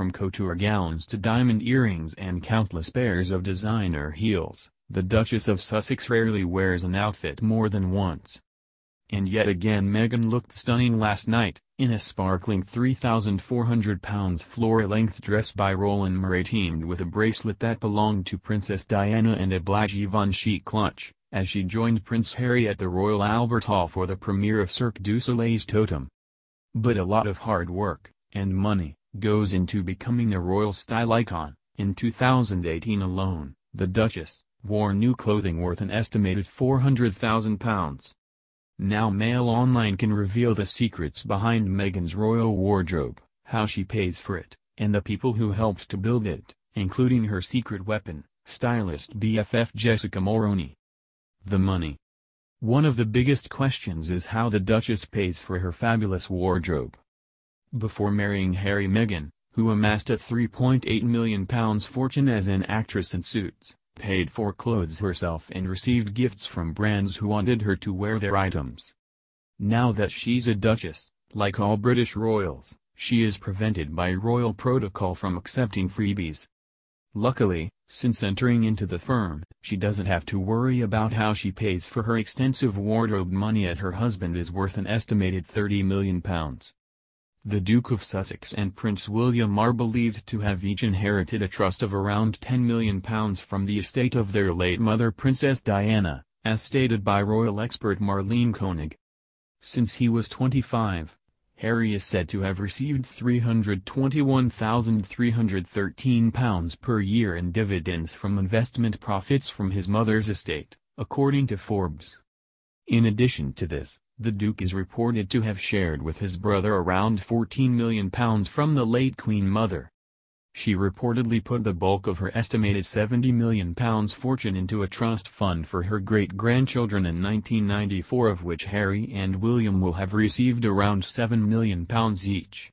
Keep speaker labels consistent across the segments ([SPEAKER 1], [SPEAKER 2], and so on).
[SPEAKER 1] from couture gowns to diamond earrings and countless pairs of designer heels, the Duchess of Sussex rarely wears an outfit more than once. And yet again Meghan looked stunning last night, in a sparkling £3,400 floor-length dress by Roland Murray teamed with a bracelet that belonged to Princess Diana and a black Givenchy clutch, as she joined Prince Harry at the Royal Albert Hall for the premiere of Cirque du Soleil's Totem. But a lot of hard work, and money, goes into becoming a royal style icon. In 2018 alone, the Duchess wore new clothing worth an estimated £400,000. Now Mail Online can reveal the secrets behind Meghan's royal wardrobe, how she pays for it, and the people who helped to build it, including her secret weapon, stylist BFF Jessica Moroni. The money. One of the biggest questions is how the Duchess pays for her fabulous wardrobe, before marrying Harry Meghan, who amassed a £3.8 million fortune as an actress in suits, paid for clothes herself and received gifts from brands who wanted her to wear their items. Now that she's a duchess, like all British royals, she is prevented by royal protocol from accepting freebies. Luckily, since entering into the firm, she doesn't have to worry about how she pays for her extensive wardrobe money as her husband is worth an estimated £30 million. The Duke of Sussex and Prince William are believed to have each inherited a trust of around £10 million from the estate of their late mother Princess Diana, as stated by royal expert Marlene Koenig. Since he was 25, Harry is said to have received £321,313 per year in dividends from investment profits from his mother's estate, according to Forbes. In addition to this, the Duke is reported to have shared with his brother around £14 million from the late Queen Mother. She reportedly put the bulk of her estimated £70 million fortune into a trust fund for her great-grandchildren in 1994 of which Harry and William will have received around £7 million each.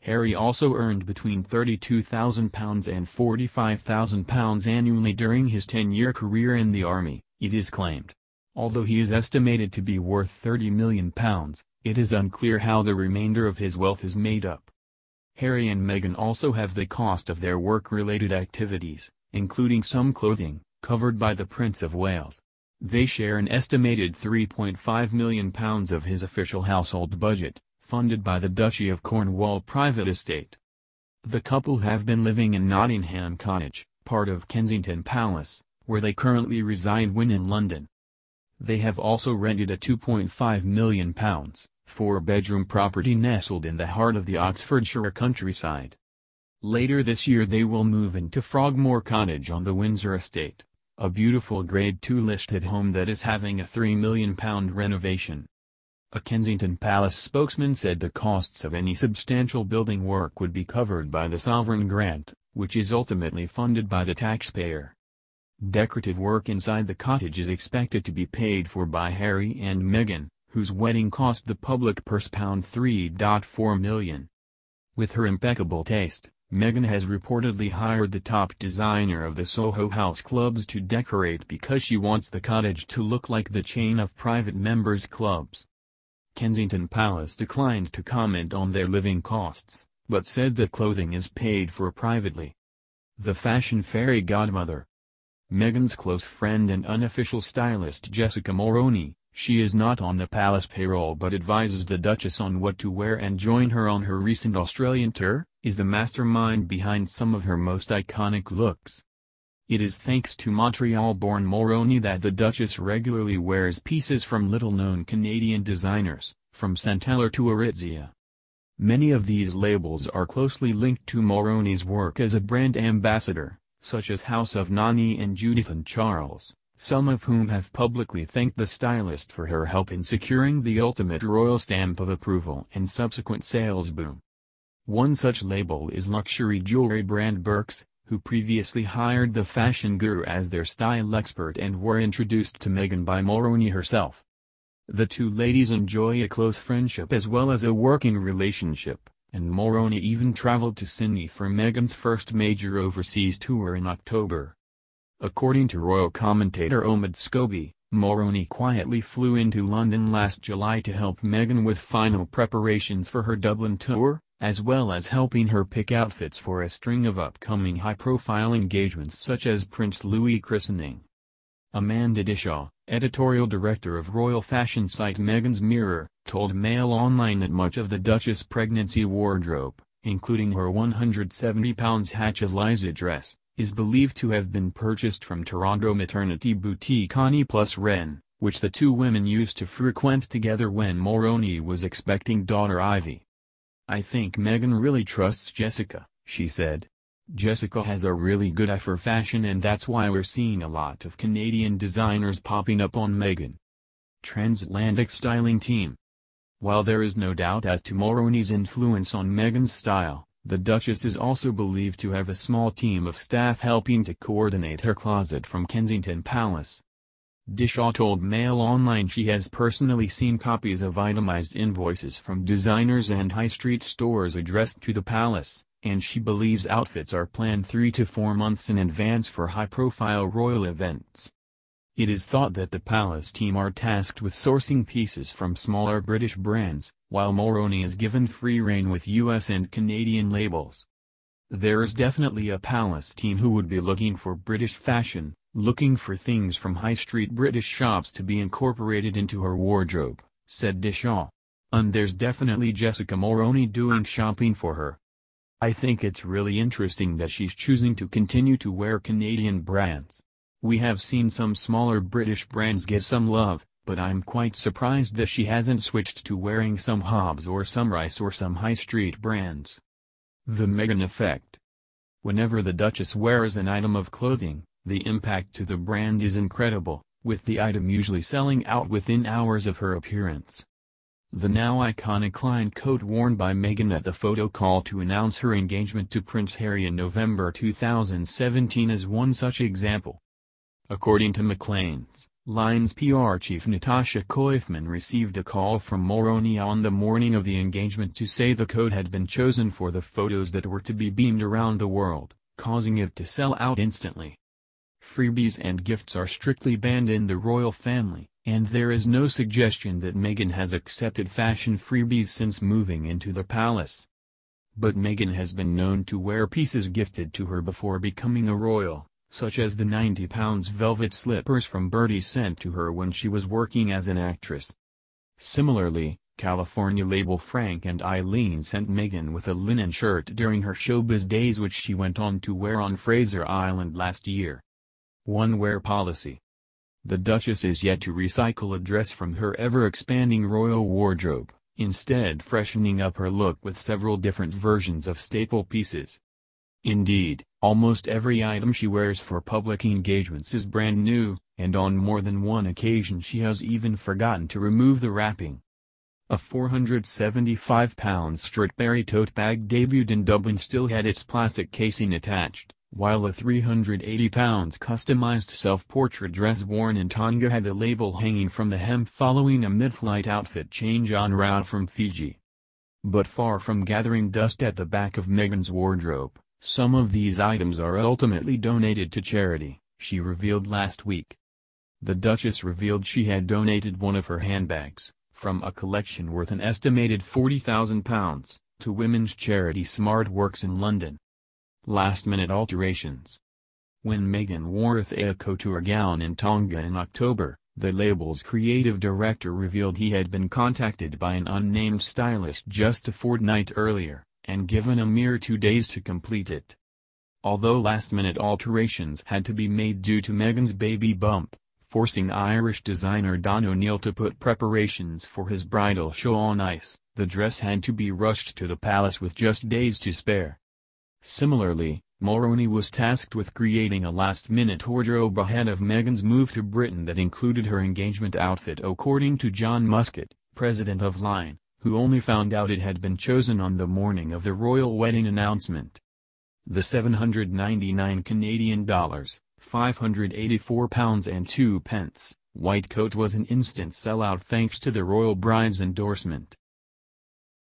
[SPEAKER 1] Harry also earned between £32,000 and £45,000 annually during his 10-year career in the army, it is claimed. Although he is estimated to be worth £30 million, it is unclear how the remainder of his wealth is made up. Harry and Meghan also have the cost of their work-related activities, including some clothing, covered by the Prince of Wales. They share an estimated £3.5 million of his official household budget, funded by the Duchy of Cornwall private estate. The couple have been living in Nottingham Cottage, part of Kensington Palace, where they currently reside when in London. They have also rented a £2.5 million, four-bedroom property nestled in the heart of the Oxfordshire countryside. Later this year they will move into Frogmore Cottage on the Windsor estate, a beautiful Grade II listed home that is having a £3 million renovation. A Kensington Palace spokesman said the costs of any substantial building work would be covered by the sovereign grant, which is ultimately funded by the taxpayer. Decorative work inside the cottage is expected to be paid for by Harry and Meghan, whose wedding cost the public purse pound £3.4 With her impeccable taste, Meghan has reportedly hired the top designer of the Soho House clubs to decorate because she wants the cottage to look like the chain of private members' clubs. Kensington Palace declined to comment on their living costs, but said that clothing is paid for privately. The fashion fairy godmother, Meghan's close friend and unofficial stylist Jessica Moroni, she is not on the palace payroll but advises the Duchess on what to wear and join her on her recent Australian tour, is the mastermind behind some of her most iconic looks. It is thanks to Montreal-born Moroni that the Duchess regularly wears pieces from little-known Canadian designers, from Santeller to Aritzia. Many of these labels are closely linked to Moroni's work as a brand ambassador such as House of Nani and Judith and Charles, some of whom have publicly thanked the stylist for her help in securing the ultimate royal stamp of approval and subsequent sales boom. One such label is luxury jewelry brand Birks, who previously hired the fashion guru as their style expert and were introduced to Meghan by Moroni herself. The two ladies enjoy a close friendship as well as a working relationship and Moroni even traveled to Sydney for Meghan's first major overseas tour in October. According to royal commentator Omid Scobie, Moroni quietly flew into London last July to help Meghan with final preparations for her Dublin tour, as well as helping her pick outfits for a string of upcoming high-profile engagements such as Prince Louis' christening. Amanda Dishaw, editorial director of royal fashion site Meghan's Mirror, told Mail Online that much of the Duchess' pregnancy wardrobe, including her 170-pound Hatch Eliza dress, is believed to have been purchased from Toronto maternity boutique Connie Plus Wren, which the two women used to frequent together when Moroni was expecting daughter Ivy. I think Meghan really trusts Jessica, she said. Jessica has a really good eye for fashion and that's why we're seeing a lot of Canadian designers popping up on Meghan. Transatlantic Styling Team While there is no doubt as to Moroni's influence on Meghan's style, the Duchess is also believed to have a small team of staff helping to coordinate her closet from Kensington Palace. Dishaw told Mail Online she has personally seen copies of itemized invoices from designers and high street stores addressed to the palace and she believes outfits are planned three to four months in advance for high-profile royal events. It is thought that the palace team are tasked with sourcing pieces from smaller British brands, while Moroni is given free rein with US and Canadian labels. There is definitely a palace team who would be looking for British fashion, looking for things from high street British shops to be incorporated into her wardrobe, said Dishaw. And there's definitely Jessica Moroni doing shopping for her. I think it's really interesting that she's choosing to continue to wear Canadian brands. We have seen some smaller British brands get some love, but I'm quite surprised that she hasn't switched to wearing some Hobbs or some Rice or some high street brands. The Meghan Effect Whenever the Duchess wears an item of clothing, the impact to the brand is incredible, with the item usually selling out within hours of her appearance. The now iconic lined coat worn by Meghan at the photo call to announce her engagement to Prince Harry in November 2017 is one such example. According to Maclean's, Lines PR chief Natasha Koifman received a call from Moroni on the morning of the engagement to say the coat had been chosen for the photos that were to be beamed around the world, causing it to sell out instantly. Freebies and gifts are strictly banned in the royal family, and there is no suggestion that Meghan has accepted fashion freebies since moving into the palace. But Meghan has been known to wear pieces gifted to her before becoming a royal, such as the £90 velvet slippers from Bertie sent to her when she was working as an actress. Similarly, California label Frank and Eileen sent Meghan with a linen shirt during her showbiz days which she went on to wear on Fraser Island last year. One wear policy the Duchess is yet to recycle a dress from her ever-expanding royal wardrobe, instead freshening up her look with several different versions of staple pieces. Indeed, almost every item she wears for public engagements is brand new, and on more than one occasion she has even forgotten to remove the wrapping. A £475 Stradberry tote bag debuted in Dublin still had its plastic casing attached while a 380 pounds customized self-portrait dress worn in Tonga had the label hanging from the hem following a mid-flight outfit change en route from Fiji. But far from gathering dust at the back of Meghan's wardrobe, some of these items are ultimately donated to charity, she revealed last week. The Duchess revealed she had donated one of her handbags, from a collection worth an estimated £40,000, to women's charity Smart Works in London last-minute alterations. When Meghan wore a couture gown in Tonga in October, the label's creative director revealed he had been contacted by an unnamed stylist just a fortnight earlier, and given a mere two days to complete it. Although last-minute alterations had to be made due to Meghan's baby bump, forcing Irish designer Don O'Neill to put preparations for his bridal show on ice, the dress had to be rushed to the palace with just days to spare. Similarly, Mulroney was tasked with creating a last-minute wardrobe ahead of Meghan's move to Britain that included her engagement outfit according to John Muscat, president of Line, who only found out it had been chosen on the morning of the royal wedding announcement. The 799 Canadian dollars, 584 pounds and 2 pence, white coat was an instant sellout thanks to the royal bride's endorsement.